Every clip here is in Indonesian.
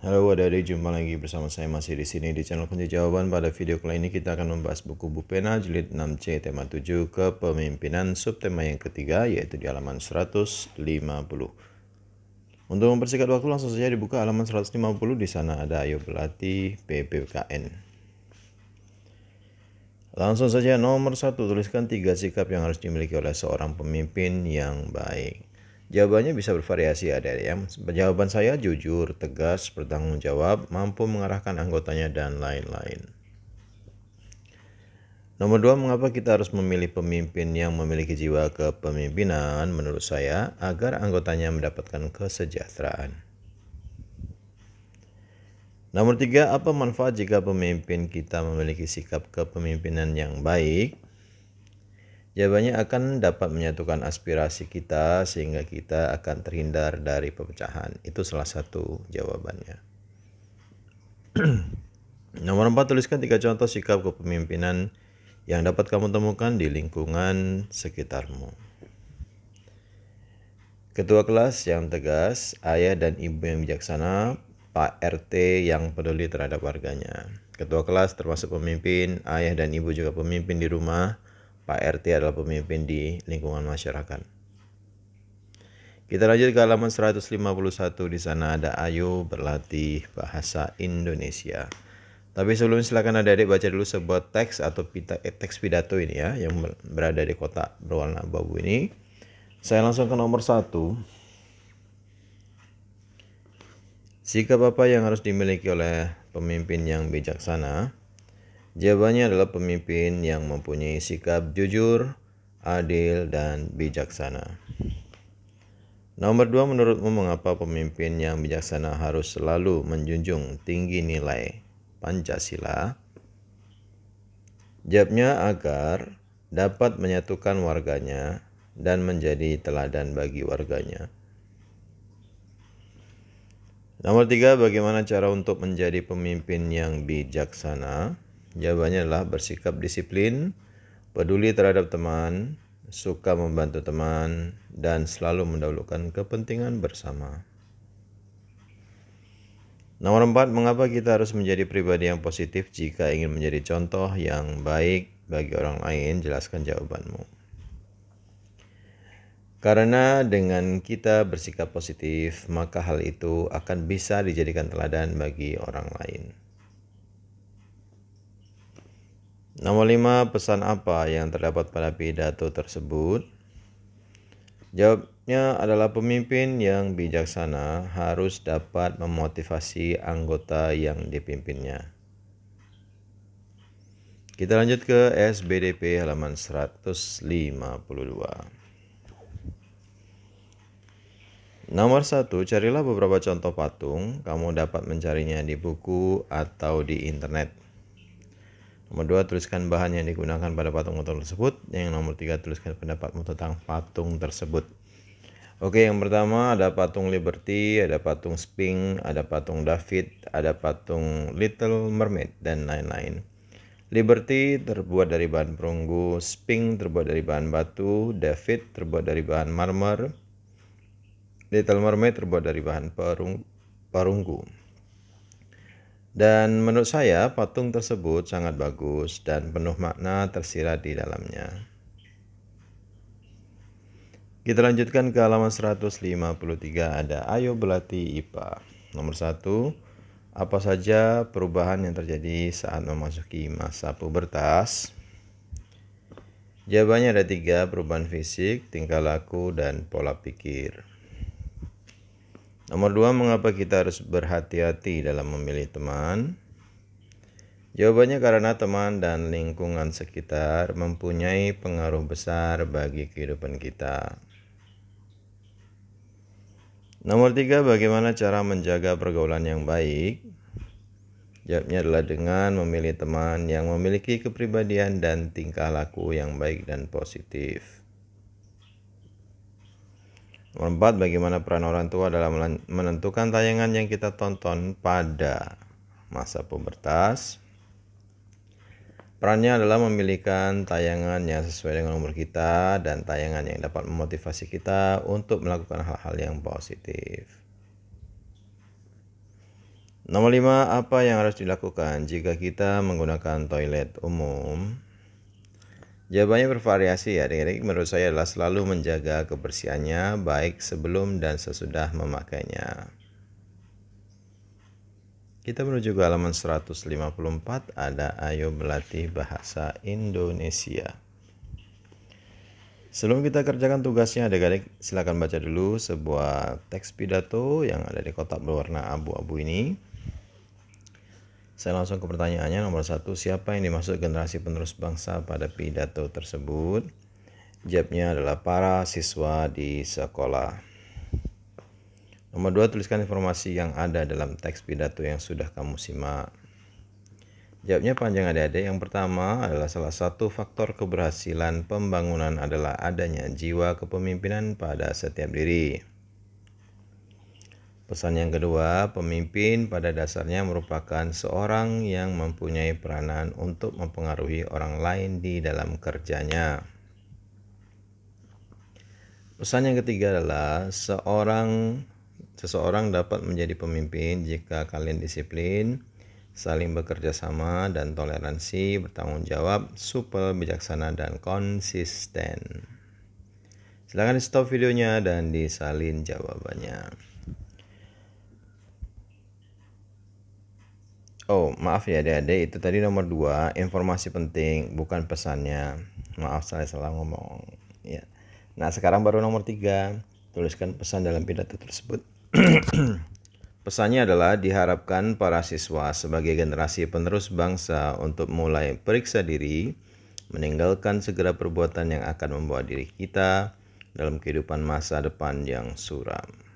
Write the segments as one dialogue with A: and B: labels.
A: Halo Wadari, jumpa lagi bersama saya masih di sini di channel Kunci Jawaban. Pada video kali ini kita akan membahas buku Bupena jilid 6C tema 7 kepemimpinan subtema yang ketiga yaitu di halaman 150. Untuk mempersingkat waktu langsung saja dibuka halaman 150 di sana ada Ayo Belati PPKN. Langsung saja nomor 1 tuliskan tiga sikap yang harus dimiliki oleh seorang pemimpin yang baik. Jawabannya bisa bervariasi ada yang. Jawaban saya jujur, tegas, bertanggung jawab, mampu mengarahkan anggotanya dan lain-lain. Nomor dua, mengapa kita harus memilih pemimpin yang memiliki jiwa kepemimpinan menurut saya agar anggotanya mendapatkan kesejahteraan. Nomor tiga, apa manfaat jika pemimpin kita memiliki sikap kepemimpinan yang baik? Jawabannya akan dapat menyatukan aspirasi kita sehingga kita akan terhindar dari pemecahan. Itu salah satu jawabannya. Nomor 4 tuliskan tiga contoh sikap kepemimpinan yang dapat kamu temukan di lingkungan sekitarmu. Ketua kelas yang tegas, ayah dan ibu yang bijaksana, Pak RT yang peduli terhadap warganya. Ketua kelas termasuk pemimpin, ayah dan ibu juga pemimpin di rumah Pak RT adalah pemimpin di lingkungan masyarakat. Kita lanjut ke halaman 151 di sana ada Ayu berlatih bahasa Indonesia. Tapi sebelum silakan adik-adik baca dulu sebuah teks atau pita, eh, teks pidato ini ya yang berada di kotak berwarna abu ini. Saya langsung ke nomor satu. Sikap apa yang harus dimiliki oleh pemimpin yang bijaksana? Jawabannya adalah pemimpin yang mempunyai sikap jujur, adil, dan bijaksana. Nomor dua, menurutmu mengapa pemimpin yang bijaksana harus selalu menjunjung tinggi nilai Pancasila? Jawabnya agar dapat menyatukan warganya dan menjadi teladan bagi warganya. Nomor tiga, bagaimana cara untuk menjadi pemimpin yang bijaksana? Jawabannya adalah bersikap disiplin, peduli terhadap teman, suka membantu teman, dan selalu mendahulukan kepentingan bersama. Nomor empat, mengapa kita harus menjadi pribadi yang positif jika ingin menjadi contoh yang baik bagi orang lain? Jelaskan jawabanmu. Karena dengan kita bersikap positif, maka hal itu akan bisa dijadikan teladan bagi orang lain. Nomor 5, pesan apa yang terdapat pada pidato tersebut? Jawabnya adalah pemimpin yang bijaksana harus dapat memotivasi anggota yang dipimpinnya. Kita lanjut ke SBDP halaman 152. Nomor 1, carilah beberapa contoh patung. Kamu dapat mencarinya di buku atau di internet. Nomor dua, tuliskan bahan yang digunakan pada patung motor tersebut. Yang nomor tiga, tuliskan pendapatmu tentang patung tersebut. Oke, yang pertama ada patung Liberty, ada patung Sphinx, ada patung David, ada patung Little Mermaid, dan lain-lain. Liberty terbuat dari bahan perunggu, Sphinx terbuat dari bahan batu, David terbuat dari bahan marmer, Little Mermaid terbuat dari bahan perunggu. Dan menurut saya patung tersebut sangat bagus dan penuh makna tersirat di dalamnya. Kita lanjutkan ke halaman 153 ada Ayo Belati IPA. Nomor 1, apa saja perubahan yang terjadi saat memasuki masa pubertas? Jawabannya ada tiga, perubahan fisik, tingkah laku, dan pola pikir. Nomor dua, mengapa kita harus berhati-hati dalam memilih teman? Jawabannya karena teman dan lingkungan sekitar mempunyai pengaruh besar bagi kehidupan kita. Nomor tiga, bagaimana cara menjaga pergaulan yang baik? Jawabnya adalah dengan memilih teman yang memiliki kepribadian dan tingkah laku yang baik dan positif. Keempat, bagaimana peran orang tua dalam menentukan tayangan yang kita tonton pada masa pubertas. Perannya adalah memilihkan tayangan yang sesuai dengan umur kita dan tayangan yang dapat memotivasi kita untuk melakukan hal-hal yang positif. Nomor 5, apa yang harus dilakukan jika kita menggunakan toilet umum? Jawabannya bervariasi ya adik-adik. Menurut saya adalah selalu menjaga kebersihannya baik sebelum dan sesudah memakainya. Kita menuju ke halaman 154 ada ayo Melatih bahasa Indonesia. Sebelum kita kerjakan tugasnya adik-adik silakan baca dulu sebuah teks pidato yang ada di kotak berwarna abu-abu ini. Saya langsung ke pertanyaannya nomor satu, siapa yang dimaksud generasi penerus bangsa pada pidato tersebut? Jawabnya adalah para siswa di sekolah. Nomor dua, tuliskan informasi yang ada dalam teks pidato yang sudah kamu simak. Jawabnya panjang adik-adik. Yang pertama adalah salah satu faktor keberhasilan pembangunan adalah adanya jiwa kepemimpinan pada setiap diri. Pesan yang kedua, pemimpin pada dasarnya merupakan seorang yang mempunyai peranan untuk mempengaruhi orang lain di dalam kerjanya. Pesan yang ketiga adalah seorang seseorang dapat menjadi pemimpin jika kalian disiplin, saling bekerja sama dan toleransi, bertanggung jawab, super bijaksana dan konsisten. Silahkan di stop videonya dan disalin jawabannya. Oh, maaf ya adik-adik, itu tadi nomor dua informasi penting, bukan pesannya. Maaf saya salah ngomong. Ya. Nah, sekarang baru nomor tiga tuliskan pesan dalam pidato tersebut. Pesannya adalah diharapkan para siswa sebagai generasi penerus bangsa untuk mulai periksa diri, meninggalkan segera perbuatan yang akan membawa diri kita dalam kehidupan masa depan yang suram.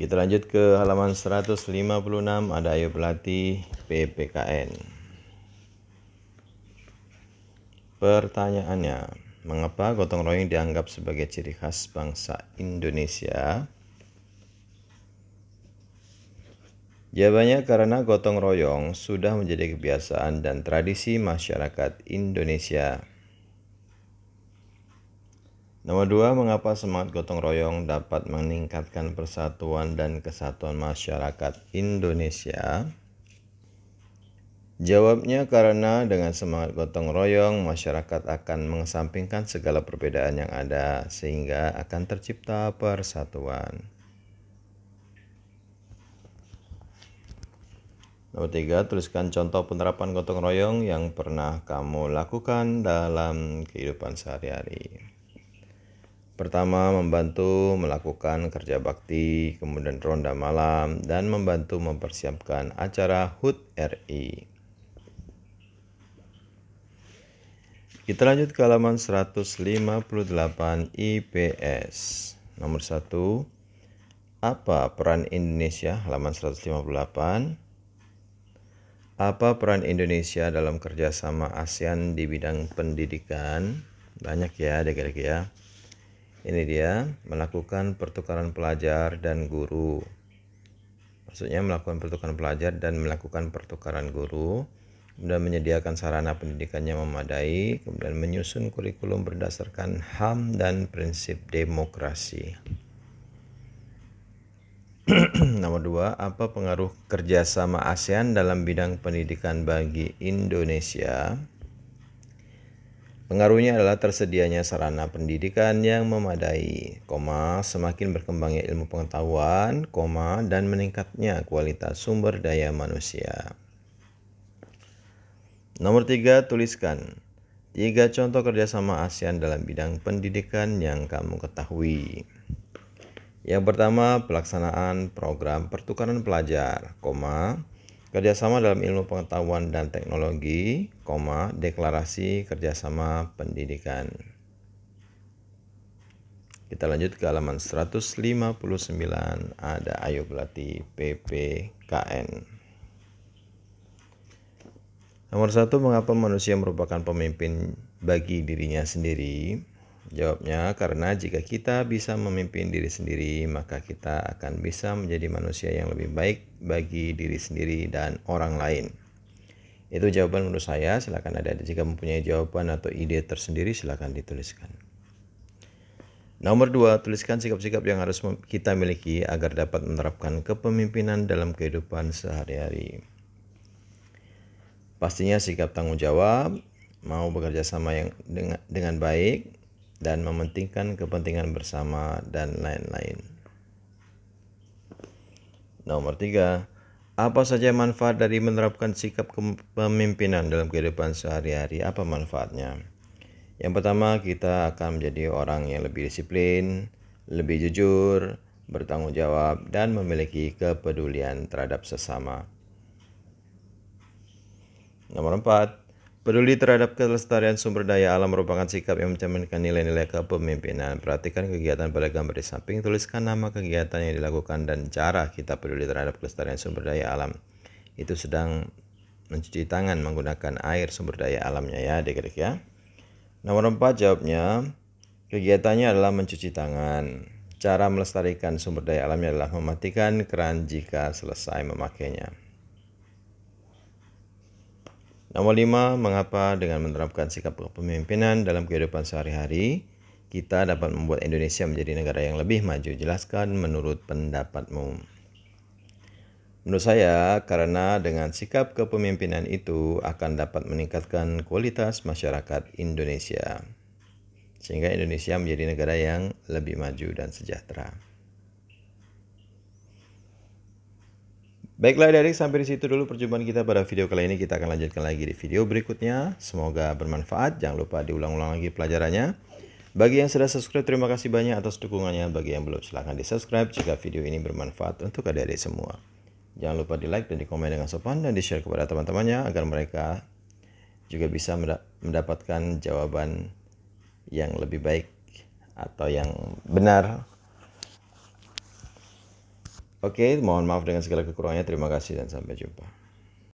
A: Kita lanjut ke halaman 156 ada ayo Pelatih PPKN. Pertanyaannya, mengapa gotong royong dianggap sebagai ciri khas bangsa Indonesia? Jawabannya karena gotong royong sudah menjadi kebiasaan dan tradisi masyarakat Indonesia. Nomor dua, mengapa semangat gotong royong dapat meningkatkan persatuan dan kesatuan masyarakat Indonesia? Jawabnya karena dengan semangat gotong royong, masyarakat akan mengesampingkan segala perbedaan yang ada sehingga akan tercipta persatuan. Nomor tiga, tuliskan contoh penerapan gotong royong yang pernah kamu lakukan dalam kehidupan sehari-hari. Pertama, membantu melakukan kerja bakti, kemudian ronda malam, dan membantu mempersiapkan acara HUT RI. Kita lanjut ke halaman 158 IPS. Nomor 1, apa peran Indonesia? Halaman 158. Apa peran Indonesia dalam kerjasama ASEAN di bidang pendidikan? Banyak ya adik-adik ya ini dia melakukan pertukaran pelajar dan guru maksudnya melakukan pertukaran pelajar dan melakukan pertukaran guru kemudian menyediakan sarana pendidikannya memadai kemudian menyusun kurikulum berdasarkan HAM dan prinsip demokrasi Nomor dua, apa pengaruh kerjasama ASEAN dalam bidang pendidikan bagi Indonesia? Pengaruhnya adalah tersedianya sarana pendidikan yang memadai, koma, semakin berkembangnya ilmu pengetahuan, koma, dan meningkatnya kualitas sumber daya manusia. Nomor tiga, tuliskan tiga contoh kerjasama ASEAN dalam bidang pendidikan yang kamu ketahui. Yang pertama, pelaksanaan program pertukaran pelajar, koma, kerjasama dalam ilmu pengetahuan dan teknologi, koma, deklarasi kerjasama pendidikan. Kita lanjut ke halaman 159 ada Ayo Belati PPKN. Nomor satu, mengapa manusia merupakan pemimpin bagi dirinya sendiri? Jawabnya, karena jika kita bisa memimpin diri sendiri, maka kita akan bisa menjadi manusia yang lebih baik bagi diri sendiri dan orang lain. Itu jawaban menurut saya. Silahkan ada jika mempunyai jawaban atau ide tersendiri, silahkan dituliskan. Nomor dua, tuliskan sikap-sikap yang harus kita miliki agar dapat menerapkan kepemimpinan dalam kehidupan sehari-hari. Pastinya sikap tanggung jawab, mau bekerja sama yang dengan, dengan baik, dan mementingkan kepentingan bersama dan lain-lain. Nomor tiga, apa saja manfaat dari menerapkan sikap kepemimpinan dalam kehidupan sehari-hari? Apa manfaatnya? Yang pertama, kita akan menjadi orang yang lebih disiplin, lebih jujur, bertanggung jawab, dan memiliki kepedulian terhadap sesama. Nomor empat, Peduli terhadap kelestarian sumber daya alam merupakan sikap yang mencerminkan nilai-nilai kepemimpinan. Perhatikan kegiatan pada gambar di samping, tuliskan nama kegiatan yang dilakukan dan cara kita peduli terhadap kelestarian sumber daya alam. Itu sedang mencuci tangan menggunakan air sumber daya alamnya ya adik-adik ya. Nomor 4 jawabnya, kegiatannya adalah mencuci tangan. Cara melestarikan sumber daya alamnya adalah mematikan keran jika selesai memakainya. Nomor 5, mengapa dengan menerapkan sikap kepemimpinan dalam kehidupan sehari-hari, kita dapat membuat Indonesia menjadi negara yang lebih maju? Jelaskan menurut pendapatmu. Menurut saya, karena dengan sikap kepemimpinan itu akan dapat meningkatkan kualitas masyarakat Indonesia, sehingga Indonesia menjadi negara yang lebih maju dan sejahtera. Baiklah adik-adik sampai di situ dulu perjumpaan kita pada video kali ini. Kita akan lanjutkan lagi di video berikutnya. Semoga bermanfaat. Jangan lupa diulang-ulang lagi pelajarannya. Bagi yang sudah subscribe terima kasih banyak atas dukungannya. Bagi yang belum silahkan di subscribe jika video ini bermanfaat untuk adik-adik semua. Jangan lupa di like dan di komen dengan sopan dan di share kepada teman-temannya agar mereka juga bisa mendapatkan jawaban yang lebih baik atau yang benar Oke, mohon maaf dengan segala kekurangannya. Terima kasih dan sampai jumpa.